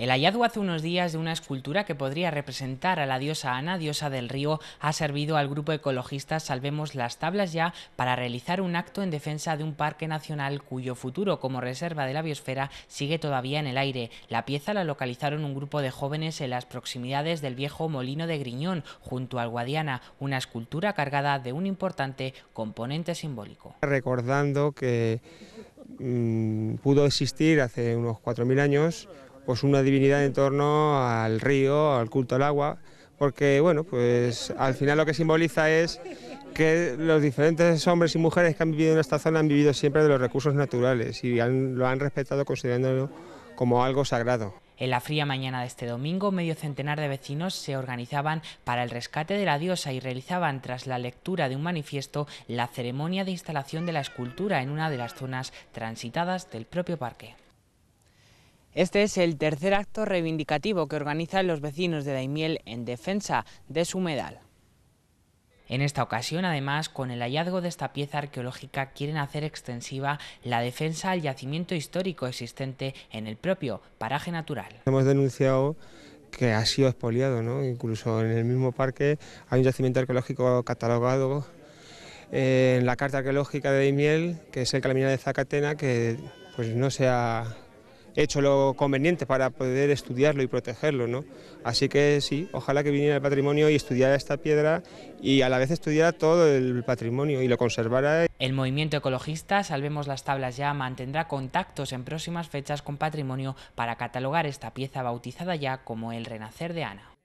El hallazgo hace unos días de una escultura que podría representar a la diosa Ana, diosa del río, ha servido al grupo ecologista Salvemos las Tablas Ya para realizar un acto en defensa de un parque nacional cuyo futuro como reserva de la biosfera sigue todavía en el aire. La pieza la localizaron un grupo de jóvenes en las proximidades del viejo molino de Griñón, junto al Guadiana, una escultura cargada de un importante componente simbólico. Recordando que mm, pudo existir hace unos 4.000 años pues, una divinidad en torno al río, al culto al agua, porque bueno, pues al final lo que simboliza es que los diferentes hombres y mujeres que han vivido en esta zona han vivido siempre de los recursos naturales y lo han respetado considerándolo como algo sagrado. En la fría mañana de este domingo, medio centenar de vecinos se organizaban para el rescate de la diosa y realizaban, tras la lectura de un manifiesto, la ceremonia de instalación de la escultura en una de las zonas transitadas del propio parque. Este es el tercer acto reivindicativo que organizan los vecinos de Daimiel en defensa de su medal. En esta ocasión, además, con el hallazgo de esta pieza arqueológica quieren hacer extensiva la defensa al yacimiento histórico existente en el propio paraje natural. Hemos denunciado que ha sido expoliado, ¿no? incluso en el mismo parque hay un yacimiento arqueológico catalogado eh, en la carta arqueológica de Daimiel, que es el Calamina de Zacatena, que pues no se ha hecho lo conveniente para poder estudiarlo y protegerlo. ¿no? Así que sí, ojalá que viniera el patrimonio y estudiara esta piedra y a la vez estudiara todo el patrimonio y lo conservara. El movimiento ecologista Salvemos las Tablas ya mantendrá contactos en próximas fechas con patrimonio para catalogar esta pieza bautizada ya como el renacer de Ana.